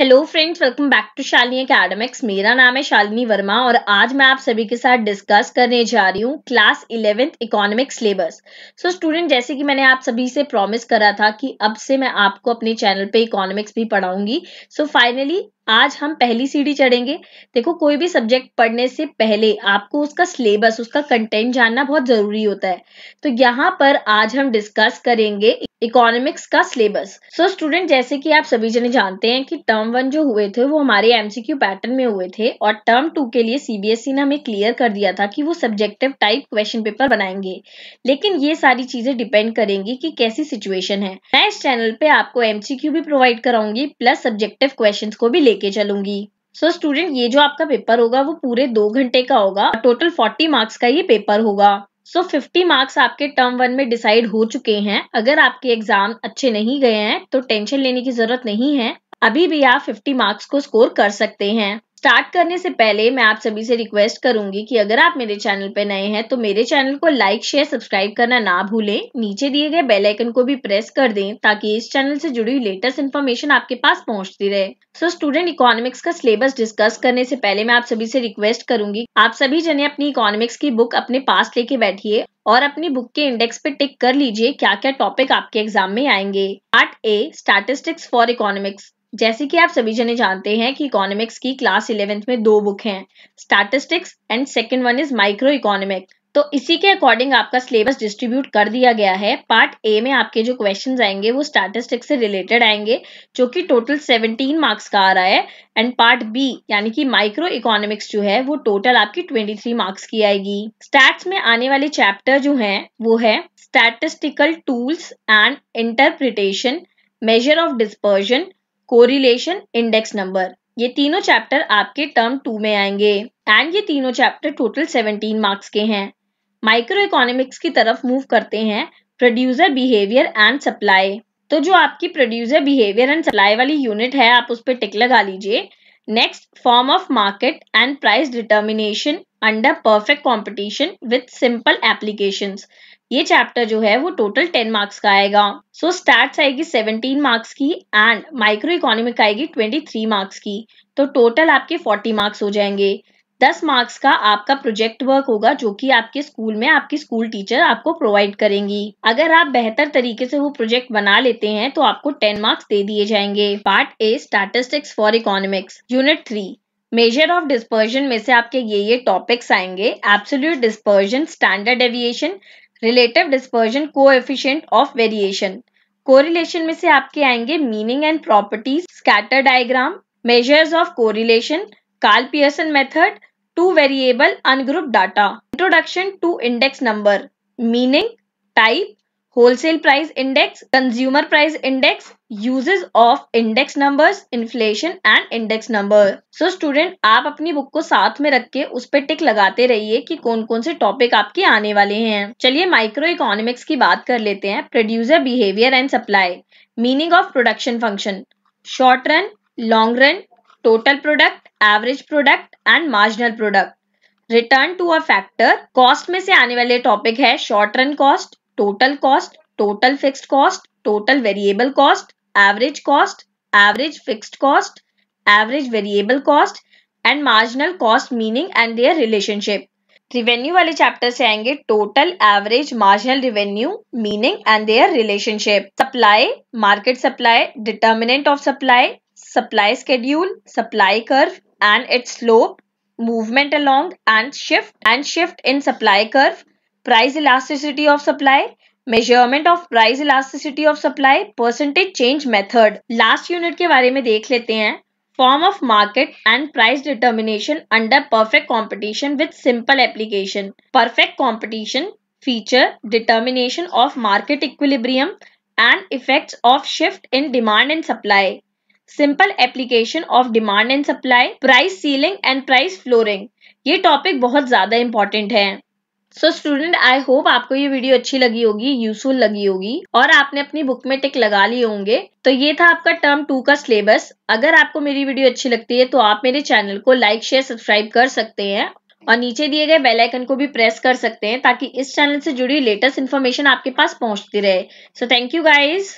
hello friends welcome back to Shalini academics मेरा नाम है शालिनी वर्मा और आज मैं आप सभी के साथ डिस्कस करने जा रही हूँ class eleventh economic syllabus so student जैसे कि मैंने आप सभी से प्रॉमिस करा था कि अब से मैं आपको अपने चैनल पे इकोनॉमिक्स भी पढ़ाऊंगी सो so, फाइनली आज हम पहली सीढ़ी चढ़ेंगे देखो कोई भी सब्जेक्ट पढ़ने से पहले आपको उसका सिलेबस उसका कंटेंट जानना बहुत जरूरी होता है तो यहाँ पर आज हम डिस्कस करेंगे इकोनॉमिक्स का सिलेबस सो स्टूडेंट जैसे कि आप सभी जने जानते हैं कि टर्म वन जो हुए थे वो हमारे एमसीक्यू पैटर्न में हुए थे और टर्म टू के लिए सीबीएसई e ने हमें क्लियर कर दिया था कि वो सब्जेक्टिव टाइप क्वेश्चन पेपर बनाएंगे लेकिन ये सारी चीजें डिपेंड करेंगी कि कैसी सिचुएशन है मैं इस चैनल पे आपको एमसीक्यू भी प्रोवाइड कराऊंगी प्लस सब्जेक्टिव क्वेश्चन को भी लेकर लेके चलूंगी सो so, स्टूडेंट ये जो आपका पेपर होगा वो पूरे दो घंटे का होगा टोटल फोर्टी मार्क्स का ये पेपर होगा सो फिफ्टी मार्क्स आपके टर्म वन में डिसाइड हो चुके हैं अगर आपके एग्जाम अच्छे नहीं गए हैं तो टेंशन लेने की जरूरत नहीं है अभी भी आप 50 मार्क्स को स्कोर कर सकते हैं स्टार्ट करने से पहले मैं आप सभी से रिक्वेस्ट करूंगी कि अगर आप मेरे चैनल पर नए हैं तो मेरे चैनल को लाइक शेयर सब्सक्राइब करना ना भूलें नीचे दिए गए बेल आइकन को भी प्रेस कर दें ताकि इस चैनल से जुड़ी हुई लेटेस्ट इन्फॉर्मेशन आपके पास पहुंचती रहे सो स्टूडेंट इकोनॉमिक्स का सिलेबस डिस्कस करने से पहले मैं आप सभी से रिक्वेस्ट करूंगी आप सभी जने अपनी इकोनॉमिक्स की बुक अपने पास लेके बैठिए और अपनी बुक के इंडेक्स पे टिक कर लीजिए क्या क्या टॉपिक आपके एग्जाम में आएंगे part A statistics for economics जैसे कि आप सभी जने जानते हैं कि इकोनॉमिक्स की क्लास इलेवेंथ में दो बुक हैं statistics and second one is micro economic तो इसी के अकॉर्डिंग आपका सिलेबस डिस्ट्रीब्यूट कर दिया गया है पार्ट ए में आपके जो क्वेश्चन आएंगे वो स्टैटिस्टिक्स से रिलेटेड आएंगे जो कि टोटल 17 मार्क्स का आ रहा है एंड पार्ट बी यानी कि माइक्रो इकोनॉमिक्स जो है वो टोटल आपकी 23 मार्क्स की आएगी स्टैट्स में आने वाले चैप्टर जो है वो है statistical tools and interpretation measure of dispersion correlation index number ये तीनों चैप्टर आपके टर्म टू में आएंगे एंड ये तीनों चैप्टर टोटल 17 मार्क्स के हैं माइक्रो इकोनॉमिक्स की तरफ मूव करते हैं प्रोड्यूसर बिहेवियर एंड सप्लाई तो जो आपकी प्रोड्यूसर बिहेवियर एंड सप्लाई वाली यूनिट है आप उस पर टिक लगा लीजिए next form of market and price determination under perfect competition with simple application ये चैप्टर जो है वो टोटल टेन मार्क्स का आएगा सो so, स्टैट्स आएगी सेवनटीन मार्क्स की एंड माइक्रो इकोनॉमिक आएगी ट्वेंटी थ्री मार्क्स की तो टोटल आपके फोर्टी मार्क्स हो जाएंगे दस मार्क्स का आपका प्रोजेक्ट वर्क होगा जो कि आपके स्कूल में आपकी स्कूल टीचर आपको प्रोवाइड करेंगी अगर आप बेहतर तरीके से वो प्रोजेक्ट बना लेते हैं तो आपको टेन मार्क्स दे दिए जाएंगे part A statistics for economics unit three measure of dispersion में से आपके ये ये टॉपिक्स आएंगे absolute dispersion standard deviation relative dispersion coefficient of variation correlation में से आपके आएंगे meaning and properties scatter diagram measures of correlation Karl Pearson method two variable ungroup data introduction to index number meaning type wholesale price index consumer price index uses of index numbers inflation and index number so student आप अपनी book को साथ में रख के उस पर टिक लगाते रहिए कि कौन कौन से टॉपिक आपके आने वाले हैं चलिए माइक्रो इकोनॉमिक्स की बात कर लेते हैं producer behaviour and supply meaning of production function short run long run total product average product and marginal product return to a factor cost में से आने वाले टॉपिक है short run cost total cost total fixed cost total variable cost average cost average fixed cost average variable cost and marginal cost meaning and their relationship revenue वाले chapter से आएंगे total average marginal revenue meaning and their relationship supply market supply determinant of supply supply schedule supply curve and its slope movement along and shift and shift in supply curve price elasticity of supply measurement of price elasticity of supply percentage change method last unit के बारे में देख लेते हैं form of market and price determination under perfect competition with simple application perfect competition feature determination of market equilibrium and effect of shift in demand and supply simple application of demand and supply price ceiling and price flooring ये topic बहुत ज्यादा important है so student I hope आपको ये video अच्छी लगी होगी useful लगी होगी और आपने अपनी बुक में टिक लगा लिए होंगे तो ये था आपका टर्म टू का सिलेबस अगर आपको मेरी वीडियो अच्छी लगती है तो आप मेरे चैनल को लाइक शेयर सब्सक्राइब कर सकते हैं और नीचे दिए गए बेल आइकन को भी प्रेस कर सकते हैं ताकि इस चैनल से जुड़ी लेटेस्ट इन्फॉर्मेशन आपके पास पहुंचती रहे सो थैंक यू गाइज